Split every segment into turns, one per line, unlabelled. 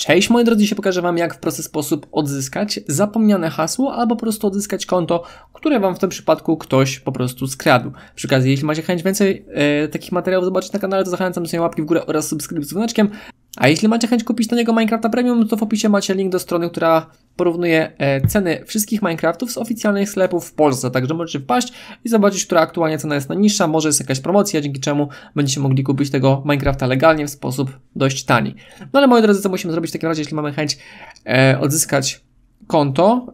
Cześć moi drodzy, dzisiaj pokażę Wam jak w prosty sposób odzyskać zapomniane hasło albo po prostu odzyskać konto, które Wam w tym przypadku ktoś po prostu skradł. Przy okazji, jeśli macie chęć więcej e, takich materiałów zobaczyć na kanale, to zachęcam do łapki w górę oraz subskrypcji z dzwoneczkiem, a jeśli macie chęć kupić taniego Minecrafta Premium, no to w opisie macie link do strony, która porównuje e, ceny wszystkich Minecraftów z oficjalnych sklepów w Polsce, także możecie wpaść i zobaczyć, która aktualnie cena jest najniższa, może jest jakaś promocja, dzięki czemu będziecie mogli kupić tego Minecrafta legalnie w sposób dość tani. No ale moi drodzy, co musimy zrobić w takim razie, jeśli mamy chęć e, odzyskać konto,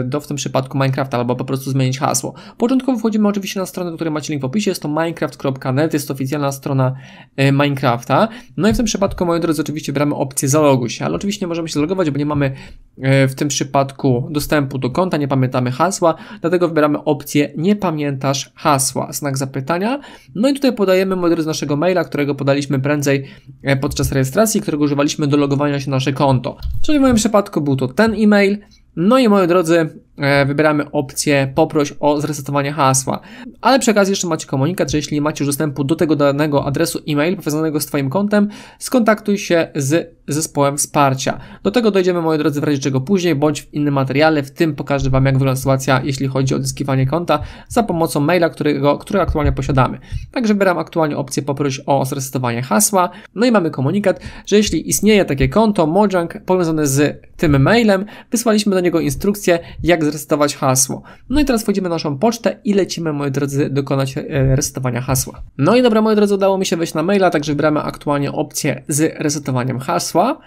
y, do, w tym przypadku Minecraft, albo po prostu zmienić hasło. Początkowo wchodzimy oczywiście na stronę, do której macie link w opisie, jest to minecraft.net, jest to oficjalna strona y, Minecrafta. No i w tym przypadku, moi drodzy, oczywiście bramy opcję zaloguj się, ale oczywiście nie możemy się zalogować, bo nie mamy E, w tym przypadku dostępu do konta, nie pamiętamy hasła, dlatego wybieramy opcję nie pamiętasz hasła, znak zapytania. No i tutaj podajemy model z naszego maila, którego podaliśmy prędzej e, podczas rejestracji, którego używaliśmy do logowania się na nasze konto. Czyli w moim przypadku był to ten e-mail. No i moi drodzy, e, wybieramy opcję poproś o zresetowanie hasła. Ale przy okazji jeszcze macie komunikat, że jeśli macie już dostępu do tego danego adresu e-mail powiązanego z Twoim kontem, skontaktuj się z zespołem wsparcia. Do tego dojdziemy, moi drodzy, w razie czego później, bądź w innym materiale, w tym pokażę Wam, jak wygląda sytuacja, jeśli chodzi o odzyskiwanie konta za pomocą maila, którego, który aktualnie posiadamy. Także wybieram aktualnie opcję poprosić o zresetowanie hasła, no i mamy komunikat, że jeśli istnieje takie konto Mojang powiązane z tym mailem, wysłaliśmy do niego instrukcję, jak zresetować hasło. No i teraz wchodzimy na naszą pocztę i lecimy, moi drodzy, dokonać e, resetowania hasła. No i dobra, moi drodzy, udało mi się wejść na maila, także wybieramy aktualnie opcję z resetowaniem hasła, hasła.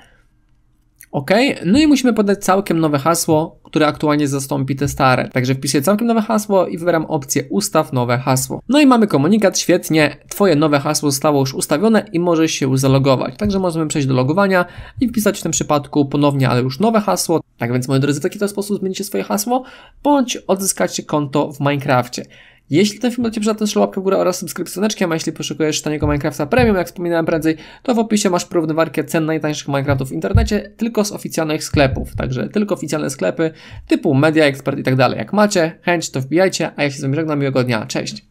OK, no i musimy podać całkiem nowe hasło, które aktualnie zastąpi te stare. Także wpisuję całkiem nowe hasło i wybieram opcję ustaw nowe hasło. No i mamy komunikat, świetnie, twoje nowe hasło zostało już ustawione i możesz się zalogować. Także możemy przejść do logowania i wpisać w tym przypadku ponownie, ale już nowe hasło. Tak więc moi drodzy, w taki to sposób zmienicie swoje hasło, bądź odzyskacie konto w Minecrafcie. Jeśli ten film do Ciebie przyda, ten łapkę w górę oraz subskrypcjoneczkiem, a jeśli poszukujesz taniego Minecrafta Premium, jak wspominałem prędzej, to w opisie masz porównywarkę cen najtańszych Minecraftów w internecie tylko z oficjalnych sklepów, także tylko oficjalne sklepy typu Media Expert i tak dalej. Jak macie chęć, to wbijajcie, a ja się z Wami żegnam, miłego dnia, cześć!